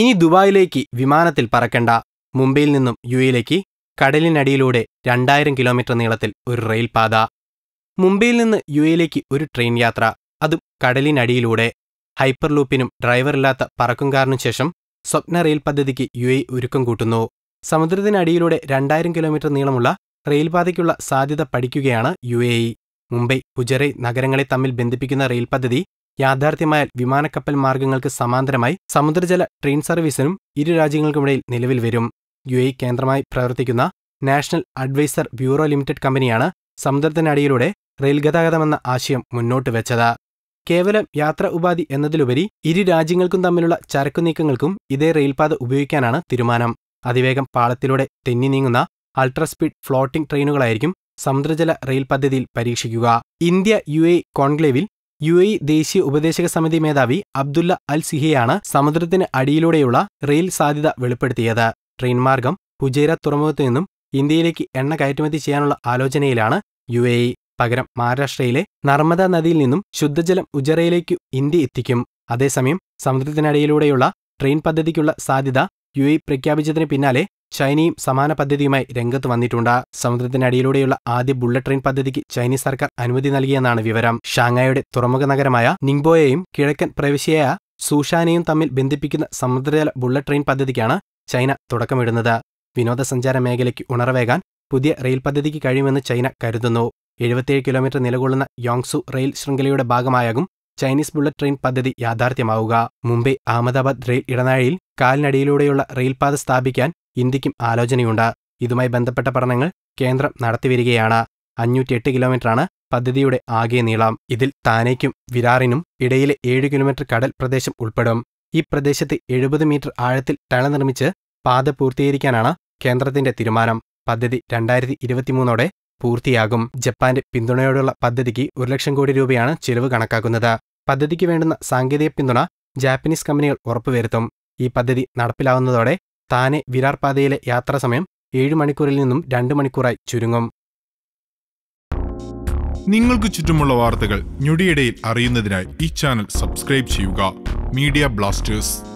ഇനി ദുബായിലേക്ക് വിമാനത്തിൽ പറക്കണ്ട മുംബൈയിൽ നിന്നും യു എയിലേക്ക് കടലിനടിയിലൂടെ രണ്ടായിരം കിലോമീറ്റർ നീളത്തിൽ ഒരു റെയിൽ പാത മുംബൈയിൽ നിന്ന് യു എയിലേക്ക് ഒരു ട്രെയിൻ യാത്ര അതും കടലിനടിയിലൂടെ ഹൈപ്പർ ലൂപ്പിനും ഡ്രൈവറില്ലാത്ത പറക്കുംകാറിനും ശേഷം സ്വപ്ന റെയിൽ പദ്ധതിക്ക് യു എ ഒരുക്കം കൂട്ടുന്നു സമുദ്രത്തിനടിയിലൂടെ രണ്ടായിരം കിലോമീറ്റർ നീളമുള്ള റെയിൽപാതയ്ക്കുള്ള സാധ്യത പഠിക്കുകയാണ് U A E Mumbai Fujairah നഗരങ്ങളെ തമ്മിൽ ബന്ധിപ്പിക്കുന്ന റെയിൽ പദ്ധതി യാഥാർത്ഥ്യമായാൽ വിമാനക്കപ്പൽ മാർഗങ്ങൾക്ക് സമാന്തരമായി സമുദ്രജല ട്രെയിൻ സർവീസിനും ഇരു രാജ്യങ്ങൾക്കുമിടയിൽ നിലവിൽ വരും യു എ കേന്ദ്രമായി പ്രവർത്തിക്കുന്ന നാഷണൽ അഡ്വൈസർ ബ്യൂറോ ലിമിറ്റഡ് കമ്പനിയാണ് സമുദ്രത്തിനടിയിലൂടെ റെയിൽ ഗതാഗതമെന്ന ആശയം മുന്നോട്ട് വെച്ചത് കേവലം യാത്ര ഉപാധി എന്നതിലുപരി ഇരു രാജ്യങ്ങൾക്കും തമ്മിലുള്ള ചരക്കു നീക്കങ്ങൾക്കും ഇതേ റെയിൽപാത ഉപയോഗിക്കാനാണ് തീരുമാനം അതിവേഗം പാളത്തിലൂടെ തെന്നി നീങ്ങുന്ന അൾട്രാ സ്പീഡ് ഫ്ലോട്ടിംഗ് ട്രെയിനുകളായിരിക്കും സമുദ്രജല റെയിൽ പദ്ധതിയിൽ പരീക്ഷിക്കുക ഇന്ത്യ യു എ കോൺക്ലേവിൽ യു എ ദേശീയ ഉപദേശക സമിതി മേധാവി അബ്ദുല്ല അൽ സിഹിയാണ് സമുദ്രത്തിന് അടിയിലൂടെയുള്ള റെയിൽ സാധ്യത വെളിപ്പെടുത്തിയത് ട്രെയിൻ മാർഗം ഹുജൈര തുറമുഖത്തു നിന്നും ഇന്ത്യയിലേക്ക് എണ്ണ കയറ്റുമതി ചെയ്യാനുള്ള ആലോചനയിലാണ് യു എ പകരം മഹാരാഷ്ട്രയിലെ നർമ്മദ നദിയിൽ നിന്നും ശുദ്ധജലം ഉജറയിലേക്കു ഇന്ത്യ എത്തിക്കും അതേസമയം സമുദ്രത്തിനടിയിലൂടെയുള്ള ട്രെയിൻ പദ്ധതിക്കുള്ള സാധ്യത യു എ പ്രഖ്യാപിച്ചതിന് പിന്നാലെ ചൈനയും സമാന പദ്ധതിയുമായി രംഗത്ത് വന്നിട്ടുണ്ട് സമുദ്രത്തിനടിയിലൂടെയുള്ള ആദ്യ ബുള്ളറ്റ് ട്രെയിൻ പദ്ധതിക്ക് ചൈനീസ് സർക്കാർ അനുമതി നൽകിയെന്നാണ് വിവരം ഷാങ്ഹായുടെ തുറമുഖ നഗരമായ നിങ്ബോയെയും കിഴക്കൻ പ്രവിശ്യയായ സൂഷാനെയും തമ്മിൽ ബന്ധിപ്പിക്കുന്ന സമുദ്രജല ബുള്ളറ്റ് ട്രെയിൻ പദ്ധതിക്കാണ് ചൈന തുടക്കമിടുന്നത് വിനോദസഞ്ചാര മേഖലയ്ക്ക് ഉണർവേകാൻ പുതിയ റെയിൽ പദ്ധതിക്ക് കഴിയുമെന്ന് ചൈന കരുതുന്നു എഴുപത്തിയേഴ് കിലോമീറ്റർ നിലകൊള്ളുന്ന യോങ്സു റെയിൽ ശൃംഖലയുടെ ഭാഗമായാകും ചൈനീസ് ബുള്ളറ്റ് ട്രെയിൻ പദ്ധതി യാഥാർത്ഥ്യമാവുക മുംബൈ അഹമ്മദാബാദ് റെയിൽ ഇടനാഴിയിൽ കാലിനടിയിലൂടെയുള്ള റെയിൽപാത സ്ഥാപിക്കാൻ ഇന്ത്യക്കും ആലോചനയുണ്ട് ഇതുമായി ബന്ധപ്പെട്ട പഠനങ്ങൾ കേന്ദ്രം നടത്തിവരികയാണ് അഞ്ഞൂറ്റിയെട്ട് കിലോമീറ്ററാണ് പദ്ധതിയുടെ ആകെ നീളം ഇതിൽ താനേക്കും വിരാറിനും ഇടയിലെ ഏഴ് കിലോമീറ്റർ കടൽ പ്രദേശം ഉൾപ്പെടും ഈ പ്രദേശത്ത് എഴുപത് മീറ്റർ ആഴത്തിൽ ടണൽ നിർമ്മിച്ച് പാത പൂർത്തീകരിക്കാനാണ് കേന്ദ്രത്തിന്റെ തീരുമാനം പദ്ധതി രണ്ടായിരത്തി ഇരുപത്തിമൂന്നോടെ പൂർത്തിയാകും ജപ്പാന്റെ പിന്തുണയോടുള്ള പദ്ധതിക്ക് ഒരു ലക്ഷം കോടി രൂപയാണ് ചെലവ് കണക്കാക്കുന്നത് പദ്ധതിക്ക് വേണ്ടുന്ന സാങ്കേതിക പിന്തുണ ജാപ്പനീസ് കമ്പനികൾ ഉറപ്പുവരുത്തും ഈ പദ്ധതി നടപ്പിലാവുന്നതോടെ താനെ വിരാർ പാതയിലെ സമയം ഏഴ് മണിക്കൂറിൽ നിന്നും രണ്ട് മണിക്കൂറായി ചുരുങ്ങും നിങ്ങൾക്ക് ചുറ്റുമുള്ള വാർത്തകൾ ഞൊടിയിടയിൽ അറിയുന്നതിനായി ഈ ചാനൽ സബ്സ്ക്രൈബ് ചെയ്യുക മീഡിയ ബ്ലാസ്റ്റേഴ്സ്